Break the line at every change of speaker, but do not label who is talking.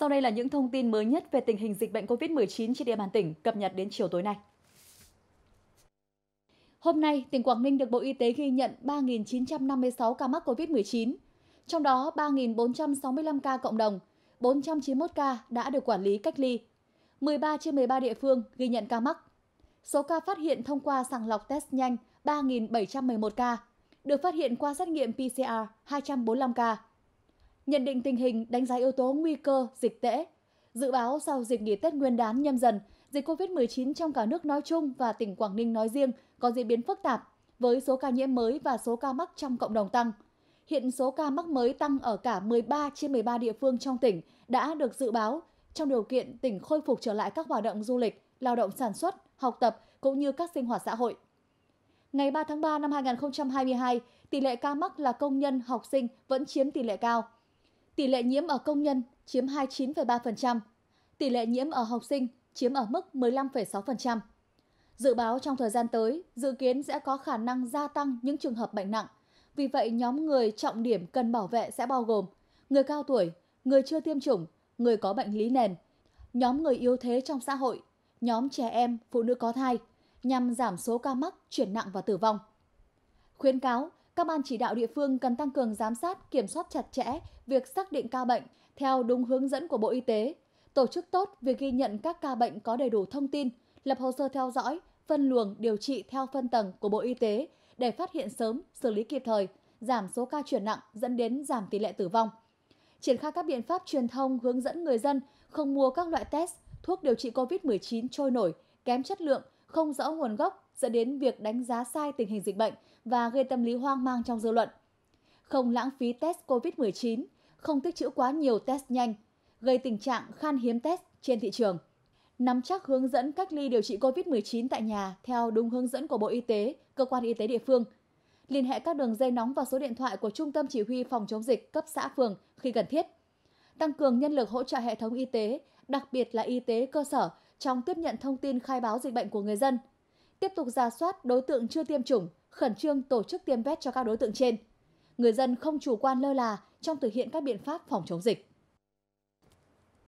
Sau đây là những thông tin mới nhất về tình hình dịch bệnh COVID-19 trên địa bàn tỉnh cập nhật đến chiều tối nay. Hôm nay, tỉnh Quảng Ninh được Bộ Y tế ghi nhận 3.956 ca mắc COVID-19, trong đó 3.465 ca cộng đồng, 491 ca đã được quản lý cách ly. 13 trên 13 địa phương ghi nhận ca mắc. Số ca phát hiện thông qua sàng lọc test nhanh 3.711 ca, được phát hiện qua xét nghiệm PCR 245 ca, nhận định tình hình, đánh giá yếu tố nguy cơ, dịch tễ. Dự báo sau dịp nghỉ Tết Nguyên đán nhâm dần, dịch COVID-19 trong cả nước nói chung và tỉnh Quảng Ninh nói riêng có diễn biến phức tạp với số ca nhiễm mới và số ca mắc trong cộng đồng tăng. Hiện số ca mắc mới tăng ở cả 13 trên 13 địa phương trong tỉnh đã được dự báo trong điều kiện tỉnh khôi phục trở lại các hoạt động du lịch, lao động sản xuất, học tập cũng như các sinh hoạt xã hội. Ngày 3 tháng 3 năm 2022, tỷ lệ ca mắc là công nhân, học sinh vẫn chiếm tỷ lệ cao – Tỷ lệ nhiễm ở công nhân chiếm 29,3%, tỷ lệ nhiễm ở học sinh chiếm ở mức 15,6%. Dự báo trong thời gian tới, dự kiến sẽ có khả năng gia tăng những trường hợp bệnh nặng. Vì vậy, nhóm người trọng điểm cần bảo vệ sẽ bao gồm người cao tuổi, người chưa tiêm chủng, người có bệnh lý nền, nhóm người yếu thế trong xã hội, nhóm trẻ em, phụ nữ có thai, nhằm giảm số ca mắc, chuyển nặng và tử vong. Khuyến cáo, các ban chỉ đạo địa phương cần tăng cường giám sát, kiểm soát chặt chẽ việc xác định ca bệnh theo đúng hướng dẫn của Bộ Y tế, tổ chức tốt việc ghi nhận các ca bệnh có đầy đủ thông tin, lập hồ sơ theo dõi, phân luồng điều trị theo phân tầng của Bộ Y tế để phát hiện sớm, xử lý kịp thời, giảm số ca chuyển nặng dẫn đến giảm tỷ lệ tử vong. Triển khai các biện pháp truyền thông hướng dẫn người dân không mua các loại test, thuốc điều trị COVID-19 trôi nổi, kém chất lượng, không rõ nguồn gốc dẫn đến việc đánh giá sai tình hình dịch bệnh và gây tâm lý hoang mang trong dư luận. Không lãng phí test COVID-19, không tích trữ quá nhiều test nhanh, gây tình trạng khan hiếm test trên thị trường. Nắm chắc hướng dẫn cách ly điều trị COVID-19 tại nhà theo đúng hướng dẫn của Bộ Y tế, cơ quan y tế địa phương. Liên hệ các đường dây nóng và số điện thoại của Trung tâm Chỉ huy Phòng chống dịch cấp xã phường khi cần thiết. Tăng cường nhân lực hỗ trợ hệ thống y tế, đặc biệt là y tế cơ sở trong tiếp nhận thông tin khai báo dịch bệnh của người dân – tiếp tục ra soát đối tượng chưa tiêm chủng, khẩn trương tổ chức tiêm vét cho các đối tượng trên. Người dân không chủ quan lơ là trong thực hiện các biện pháp phòng chống dịch.